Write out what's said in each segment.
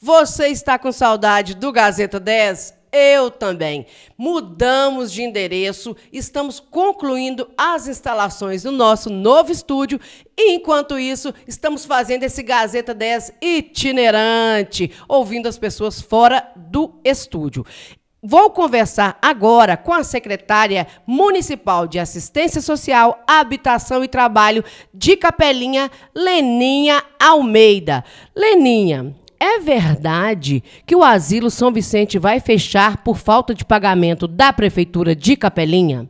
Você está com saudade do Gazeta 10? Eu também. Mudamos de endereço, estamos concluindo as instalações do nosso novo estúdio e, enquanto isso, estamos fazendo esse Gazeta 10 itinerante, ouvindo as pessoas fora do estúdio. Vou conversar agora com a secretária municipal de Assistência Social, Habitação e Trabalho de Capelinha, Leninha Almeida. Leninha, é verdade que o Asilo São Vicente vai fechar por falta de pagamento da Prefeitura de Capelinha?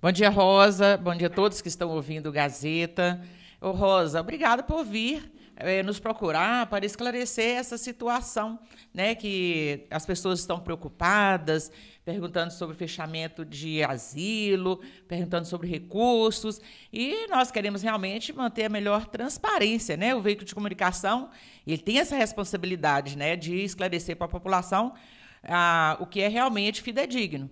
Bom dia, Rosa. Bom dia a todos que estão ouvindo Gazeta. Ô, Rosa, obrigada por vir é, nos procurar para esclarecer essa situação, né, que as pessoas estão preocupadas, perguntando sobre fechamento de asilo, perguntando sobre recursos, e nós queremos realmente manter a melhor transparência, né? O veículo de comunicação, ele tem essa responsabilidade, né, de esclarecer para a população ah, o que é realmente fidedigno.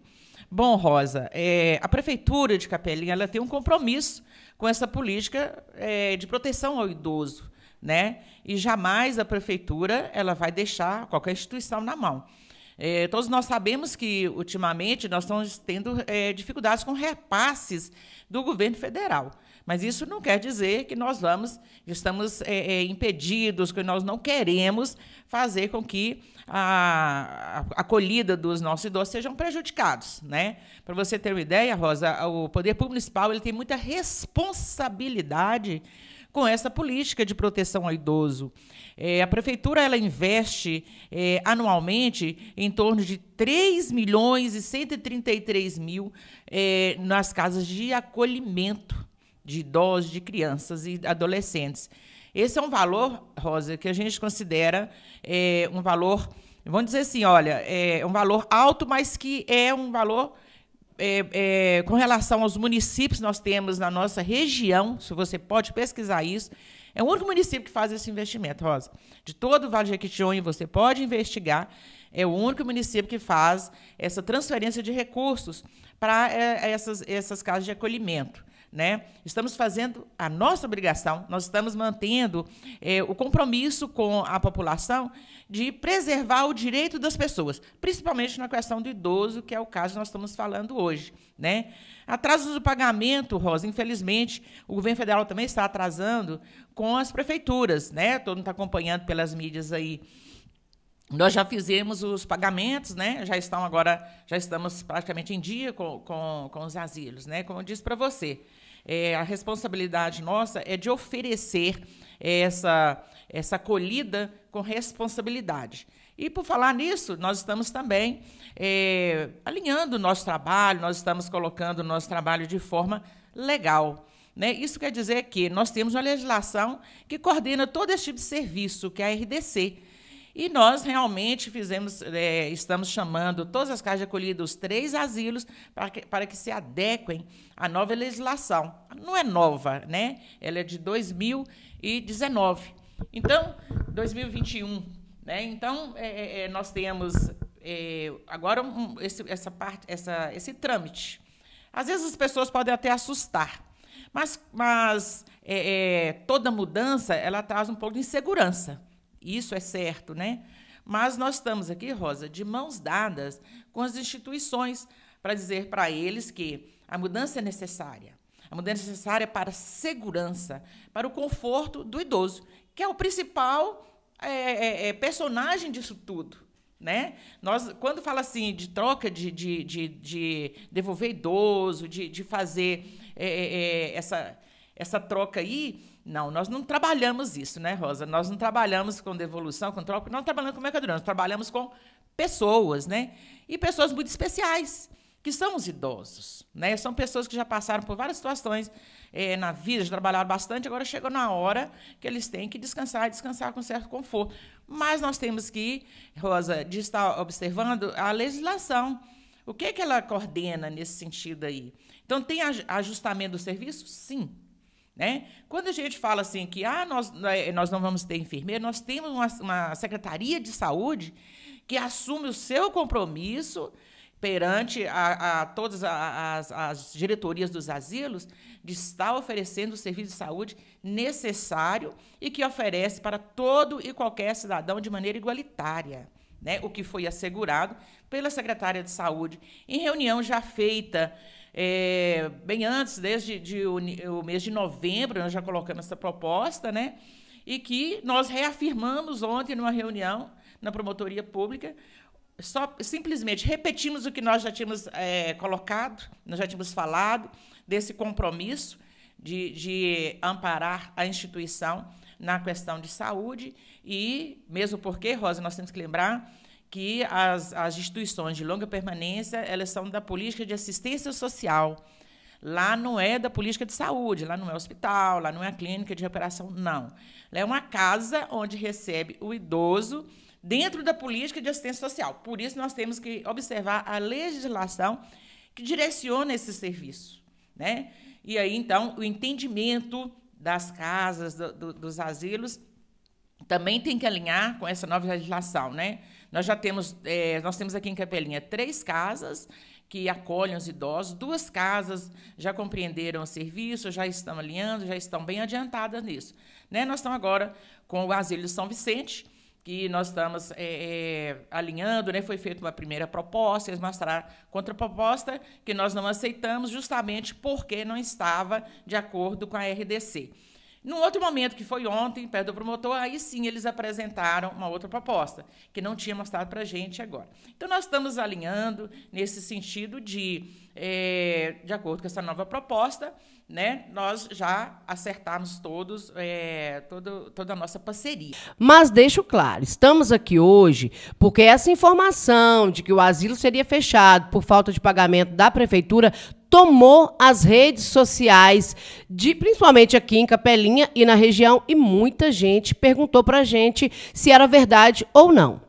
Bom, Rosa, é, a prefeitura de Capelinha ela tem um compromisso com essa política é, de proteção ao idoso né? E jamais a prefeitura ela vai deixar qualquer instituição na mão. É, todos nós sabemos que, ultimamente, nós estamos tendo é, dificuldades com repasses do governo federal. Mas isso não quer dizer que nós vamos, estamos é, é, impedidos, que nós não queremos fazer com que a, a acolhida dos nossos idosos sejam prejudicados. Né? Para você ter uma ideia, Rosa, o Poder Público Municipal ele tem muita responsabilidade com essa política de proteção ao idoso. É, a prefeitura ela investe é, anualmente em torno de 3 milhões e 133 mil é, nas casas de acolhimento de idosos, de crianças e adolescentes. Esse é um valor, Rosa, que a gente considera é, um valor, vamos dizer assim, olha, é um valor alto, mas que é um valor é, é, com relação aos municípios, nós temos na nossa região, se você pode pesquisar isso, é o único município que faz esse investimento, Rosa. De todo o Vale de Jequitinhonha, você pode investigar, é o único município que faz essa transferência de recursos para é, essas, essas casas de acolhimento né? Estamos fazendo a nossa obrigação, nós estamos mantendo é, o compromisso com a população de preservar o direito das pessoas, principalmente na questão do idoso, que é o caso que nós estamos falando hoje, né? Atrasos do pagamento, Rosa, infelizmente, o governo federal também está atrasando com as prefeituras, né? Todo mundo está acompanhando pelas mídias aí. Nós já fizemos os pagamentos, né? Já estão agora, já estamos praticamente em dia com, com, com os asilos, né? Como eu disse para você é, a responsabilidade nossa é de oferecer essa, essa acolhida com responsabilidade. E por falar nisso, nós estamos também é, alinhando o nosso trabalho, nós estamos colocando o nosso trabalho de forma legal. Né? Isso quer dizer que nós temos uma legislação que coordena todo esse tipo de serviço, que é a RDC e nós realmente fizemos, é, estamos chamando todas as casas de acolhida, os três asilos, para que, para que se adequem à nova legislação. Não é nova, né? Ela é de 2019. Então, 2021. Né? Então, é, é, é nós temos é, agora um, esse, essa parte, essa, esse trâmite. Às vezes as pessoas podem até assustar, mas, mas é, toda mudança ela traz um pouco de insegurança. Isso é certo, né? Mas nós estamos aqui, Rosa, de mãos dadas com as instituições para dizer para eles que a mudança é necessária. A mudança é necessária para a segurança, para o conforto do idoso, que é o principal é, é, é personagem disso tudo. Né? Nós, quando fala assim de troca, de, de, de, de devolver idoso, de, de fazer é, é, é essa, essa troca aí, não, nós não trabalhamos isso, né, Rosa? Nós não trabalhamos com devolução, com troca, não trabalhamos com mercadoria, nós trabalhamos com pessoas, né? E pessoas muito especiais, que são os idosos, né? São pessoas que já passaram por várias situações é, na vida, já trabalharam bastante, agora chegou na hora que eles têm que descansar, descansar com certo conforto. Mas nós temos que, Rosa, de estar observando a legislação. O que, é que ela coordena nesse sentido aí? Então, tem ajustamento do serviço? Sim, né? Quando a gente fala assim que ah, nós, né, nós não vamos ter enfermeiro, nós temos uma, uma Secretaria de Saúde que assume o seu compromisso perante a, a todas as, as, diretorias dos asilos de estar oferecendo o serviço de saúde necessário e que oferece para todo e qualquer cidadão de maneira igualitária, né? o que foi assegurado pela secretária de saúde em reunião já feita é, bem antes, desde de, o, o mês de novembro, nós já colocamos essa proposta, né? E que nós reafirmamos ontem numa reunião na promotoria pública, só simplesmente repetimos o que nós já tínhamos é, colocado, nós já tínhamos falado desse compromisso de, de amparar a instituição na questão de saúde e mesmo porque, Rosa, nós temos que lembrar que as, as instituições de longa permanência elas são da política de assistência social. Lá não é da política de saúde, lá não é hospital, lá não é a clínica de reparação, não. Lá é uma casa onde recebe o idoso dentro da política de assistência social. Por isso, nós temos que observar a legislação que direciona esse serviço. Né? E aí, então, o entendimento das casas, do, do, dos asilos, também tem que alinhar com essa nova legislação, né? Nós já temos, é, nós temos aqui em Capelinha três casas que acolhem os idosos, duas casas já compreenderam o serviço, já estão alinhando, já estão bem adiantadas nisso. Né? Nós estamos agora com o Asilo São Vicente, que nós estamos é, é, alinhando, né? foi feita uma primeira proposta, eles mostraram contraproposta, que nós não aceitamos justamente porque não estava de acordo com a RDC. Num outro momento, que foi ontem, perto do promotor, aí sim eles apresentaram uma outra proposta, que não tinha mostrado para a gente agora. Então, nós estamos alinhando nesse sentido de, é, de acordo com essa nova proposta, né, nós já acertarmos todos, é, todo, toda a nossa parceria. Mas deixo claro, estamos aqui hoje porque essa informação de que o asilo seria fechado por falta de pagamento da prefeitura tomou as redes sociais, de, principalmente aqui em Capelinha e na região, e muita gente perguntou para a gente se era verdade ou não.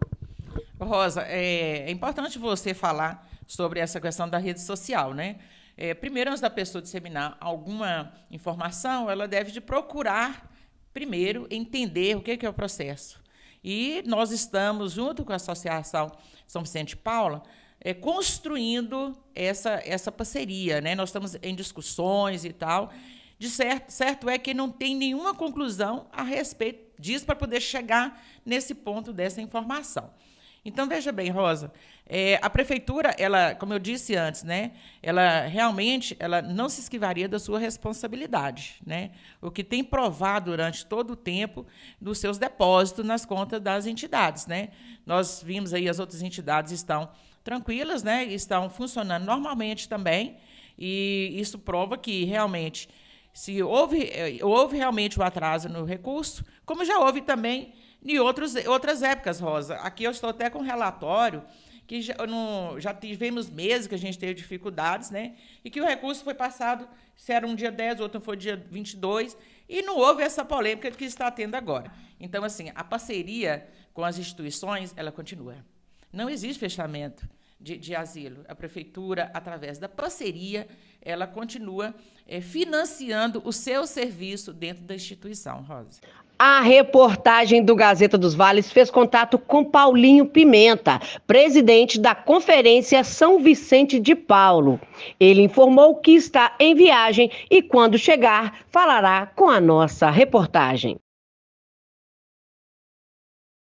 Rosa, é, é importante você falar sobre essa questão da rede social, né? É, primeiro, antes da pessoa disseminar alguma informação, ela deve de procurar primeiro entender o que é, que é o processo. E nós estamos, junto com a Associação São Vicente Paula, é, construindo essa, essa parceria. Né? Nós estamos em discussões e tal. De certo, certo é que não tem nenhuma conclusão a respeito disso para poder chegar nesse ponto dessa informação. Então veja bem, Rosa, é, a prefeitura, ela, como eu disse antes, né, ela realmente, ela não se esquivaria da sua responsabilidade, né? O que tem provado durante todo o tempo dos seus depósitos nas contas das entidades, né? Nós vimos aí as outras entidades estão tranquilas, né? Estão funcionando normalmente também. E isso prova que realmente, se houve, eh, houve realmente o atraso no recurso, como já houve também em outros, outras épocas, Rosa. Aqui eu estou até com um relatório que já, já tivemos meses que a gente teve dificuldades, né? E que o recurso foi passado, se era um dia 10, o outro foi dia 22, e não houve essa polêmica que está tendo agora. Então, assim, a parceria com as instituições, ela continua. Não existe fechamento de, de asilo. A prefeitura, através da parceria, ela continua é, financiando o seu serviço dentro da instituição, Rosa. A reportagem do Gazeta dos Vales fez contato com Paulinho Pimenta, presidente da Conferência São Vicente de Paulo. Ele informou que está em viagem e, quando chegar, falará com a nossa reportagem.